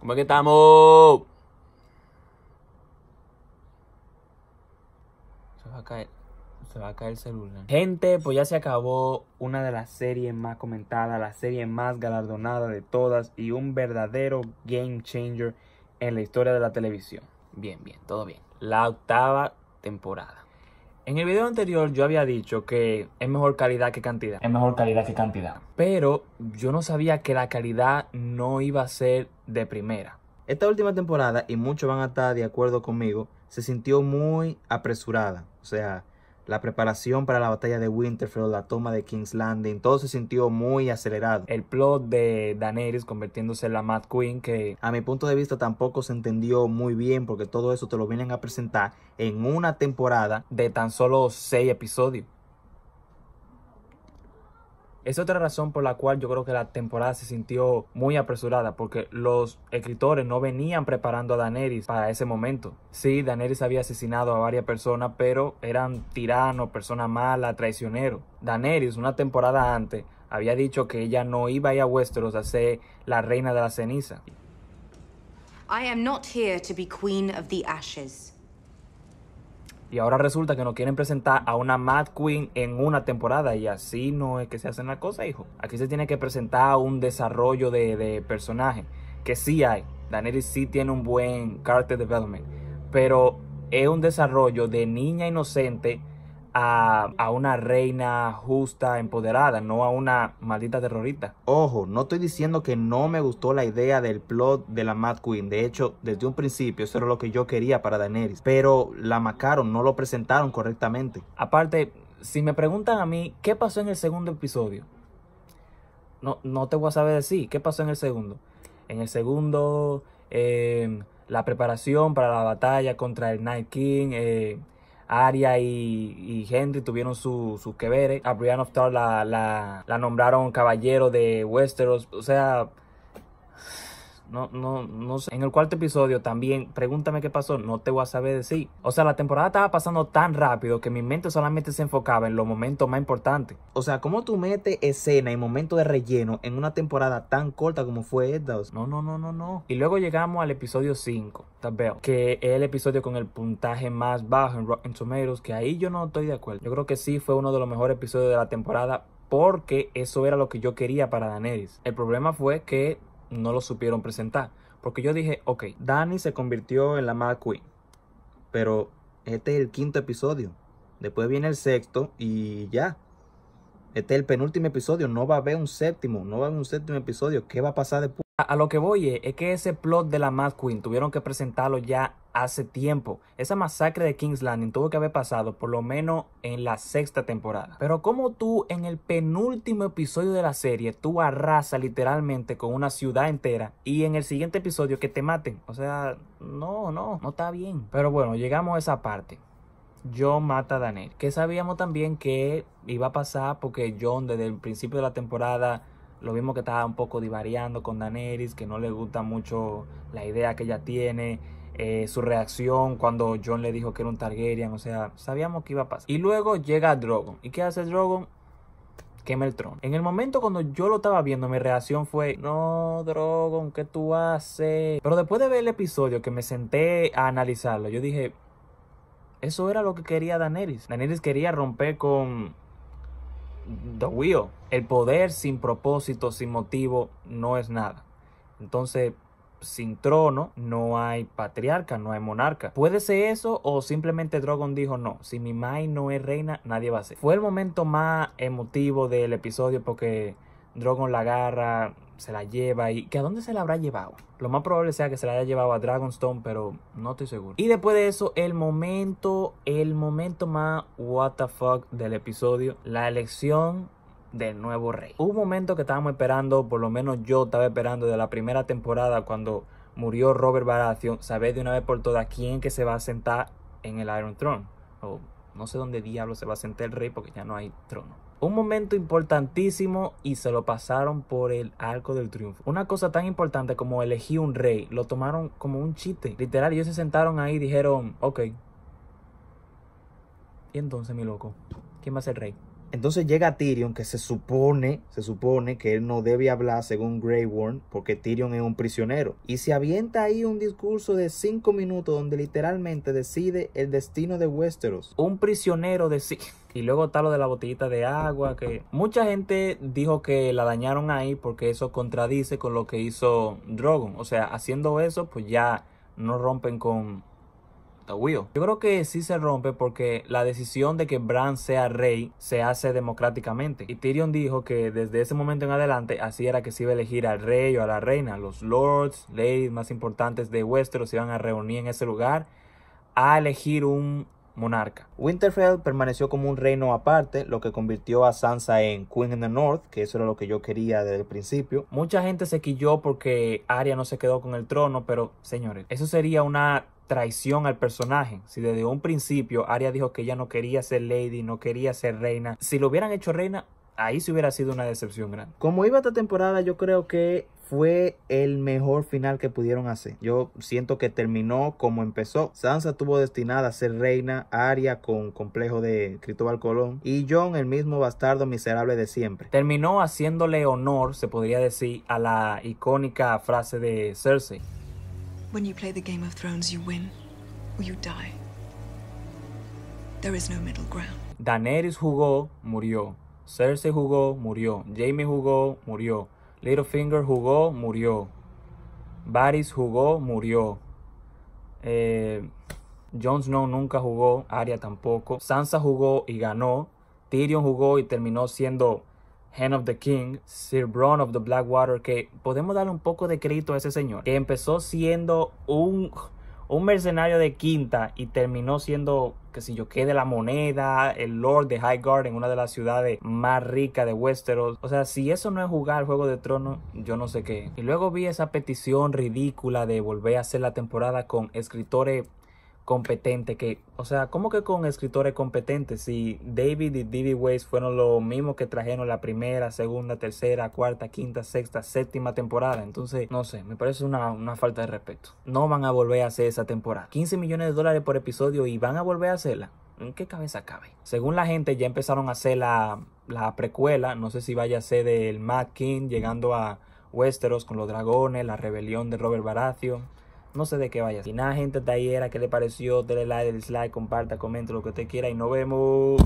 ¿Cómo es que estamos? Se va a caer. Se va a caer el celular. Gente, pues ya se acabó una de las series más comentadas, la serie más galardonada de todas y un verdadero game changer en la historia de la televisión. Bien, bien, todo bien. La octava temporada. En el video anterior yo había dicho que es mejor calidad que cantidad. Es mejor calidad que cantidad. Pero yo no sabía que la calidad no iba a ser de primera. Esta última temporada, y muchos van a estar de acuerdo conmigo, se sintió muy apresurada. O sea, la preparación para la batalla de Winterfell, la toma de King's Landing, todo se sintió muy acelerado. El plot de Daenerys convirtiéndose en la Mad Queen que a mi punto de vista tampoco se entendió muy bien porque todo eso te lo vienen a presentar en una temporada de tan solo seis episodios. Es otra razón por la cual yo creo que la temporada se sintió muy apresurada, porque los escritores no venían preparando a Daenerys para ese momento. Sí, Daenerys había asesinado a varias personas, pero eran tiranos, personas malas, traicioneros. Daenerys, una temporada antes, había dicho que ella no iba a ir a Westeros a ser la reina de la ceniza. I am not here to be queen of the ashes. Y ahora resulta que no quieren presentar a una Mad Queen en una temporada. Y así no es que se hacen las cosas, hijo. Aquí se tiene que presentar un desarrollo de, personaje. Que sí hay. Daenerys sí tiene un buen character development. Pero es un desarrollo de niña inocente a, una reina justa, empoderada, no a una maldita terrorista. Ojo, no estoy diciendo que no me gustó la idea del plot de la Mad Queen. De hecho, desde un principio eso era lo que yo quería para Daenerys. Pero la macaron, no lo presentaron correctamente. Aparte, si me preguntan a mí, ¿qué pasó en el segundo episodio? No, no te voy a saber decir, ¿qué pasó en el segundo? En el segundo, eh, la preparación para la batalla contra el Night King. Eh, Aria y, y Henry tuvieron sus su que ver. Eh. A Brian of la, la, la nombraron caballero de Westeros. O sea, no, no, no sé. En el cuarto episodio también, pregúntame qué pasó, no te voy a saber decir. O sea, la temporada estaba pasando tan rápido que mi mente solamente se enfocaba en los momentos más importantes. O sea, ¿cómo tú metes escena y momento de relleno en una temporada tan corta como fue esta? no, no, no, no, no. Y luego llegamos al episodio 5, The Bell, que es el episodio con el puntaje más bajo en Rotten Tomatoes, que ahí yo no estoy de acuerdo. Yo creo que sí fue uno de los mejores episodios de la temporada, porque eso era lo que yo quería para Daenerys. El problema fue que no lo supieron presentar. Porque yo dije, ok, Dani se convirtió en la Mad Queen. Pero este es el quinto episodio. Después viene el sexto y ya. Este es el penúltimo episodio. No va a haber un séptimo. No va a haber un séptimo episodio. ¿Qué va a pasar después? A lo que voy es, que ese plot de la Mad Queen tuvieron que presentarlo ya hace tiempo. Esa masacre de King's Landing tuvo que haber pasado por lo menos en la sexta temporada. Pero como tú en el penúltimo episodio de la serie, tú arrasas literalmente con una ciudad entera y en el siguiente episodio que te maten. O sea, no, no, no está bien. Pero bueno, llegamos a esa parte. John mata a Daniel. Que sabíamos también que iba a pasar porque John desde el principio de la temporada lo mismo que estaba un poco divariando con Daenerys, que no le gusta mucho la idea que ella tiene, eh, su reacción cuando John le dijo que era un Targaryen, o sea, sabíamos que iba a pasar. Y luego llega Drogon. ¿Y qué hace Drogon? Quema el trono. En el momento cuando yo lo estaba viendo, mi reacción fue, no, Drogon, ¿qué tú haces? Pero después de ver el episodio que me senté a analizarlo, yo dije, eso era lo que quería Daenerys. Daenerys quería romper con the El poder sin propósito, sin motivo, no es nada. Entonces, sin trono no hay patriarca, no hay monarca. Puede ser eso o simplemente Drogon dijo no, si mi Mai no es reina, nadie va a ser. Fue el momento más emotivo del episodio porque Drogon la agarra, se la lleva y que a dónde se la habrá llevado. Lo más probable sea que se la haya llevado a Dragonstone, pero no estoy seguro. Y después de eso, el momento, el momento más what the fuck del episodio, la elección del nuevo rey. Un momento que estábamos esperando, por lo menos yo estaba esperando de la primera temporada cuando murió Robert Baratheon, saber de una vez por todas quién que se va a sentar en el Iron Throne. O no sé dónde diablos se va a sentar el rey porque ya no hay trono un momento importantísimo y se lo pasaron por el arco del triunfo. Una cosa tan importante como elegir un rey, lo tomaron como un chiste. Literal, ellos se sentaron ahí y dijeron, ok. Y entonces, mi loco, ¿quién va a ser rey? Entonces llega Tyrion, que se supone, se supone que él no debe hablar según Grey Worm, porque Tyrion es un prisionero. Y se avienta ahí un discurso de 5 minutos donde literalmente decide el destino de Westeros. Un prisionero de sí. Y luego está lo de la botellita de agua, que mucha gente dijo que la dañaron ahí porque eso contradice con lo que hizo Drogon. O sea, haciendo eso, pues ya no rompen con yo creo que sí se rompe porque la decisión de que Bran sea rey se hace democráticamente. Y Tyrion dijo que desde ese momento en adelante así era que se iba a elegir al rey o a la reina. Los lords, ladies más importantes de Westeros se iban a reunir en ese lugar a elegir un monarca. Winterfell permaneció como un reino aparte, lo que convirtió a Sansa en Queen in the North, que eso era lo que yo quería desde el principio. Mucha gente se quilló porque Arya no se quedó con el trono, pero señores, eso sería una traición al personaje. Si desde un principio Arya dijo que ella no quería ser lady, no quería ser reina, si lo hubieran hecho reina, ahí se hubiera sido una decepción grande. Como iba esta temporada, yo creo que fue el mejor final que pudieron hacer. Yo siento que terminó como empezó. Sansa estuvo destinada a ser reina, Arya con complejo de Cristóbal Colón y John el mismo bastardo miserable de siempre. Terminó haciéndole honor, se podría decir, a la icónica frase de Cersei. When you play the Game of Thrones, you win or you die. There is no middle ground. Daenerys jugó, murió. Cersei jugó, murió. Jaime jugó, murió. Littlefinger jugó, murió. Varys jugó, murió. Jones eh, Jon Snow nunca jugó, Arya tampoco. Sansa jugó y ganó. Tyrion jugó y terminó siendo Hand of the King, Sir Bronn of the Blackwater, que podemos darle un poco de crédito a ese señor, que empezó siendo un un mercenario de quinta y terminó siendo, que si yo, que de la moneda, el Lord de Highgarden, Garden, una de las ciudades más ricas de Westeros. O sea, si eso no es jugar Juego de Tronos, yo no sé qué. Y luego vi esa petición ridícula de volver a hacer la temporada con escritores competente que, o sea, ¿cómo que con escritores competentes? Si David y D.B. Weiss fueron los mismos que trajeron la primera, segunda, tercera, cuarta, quinta, sexta, séptima temporada. Entonces, no sé, me parece una, falta de respeto. No van a volver a hacer esa temporada. 15 millones de dólares por episodio y van a volver a hacerla. ¿En qué cabeza cabe? Según la gente, ya empezaron a hacer la, la precuela. No sé si vaya a ser del Mad King llegando a Westeros con los dragones, la rebelión de Robert Baratheon. No sé de qué vaya. Si nada, gente era ¿qué le pareció? Dele like, dislike, comparta, comente lo que usted quiera y nos vemos.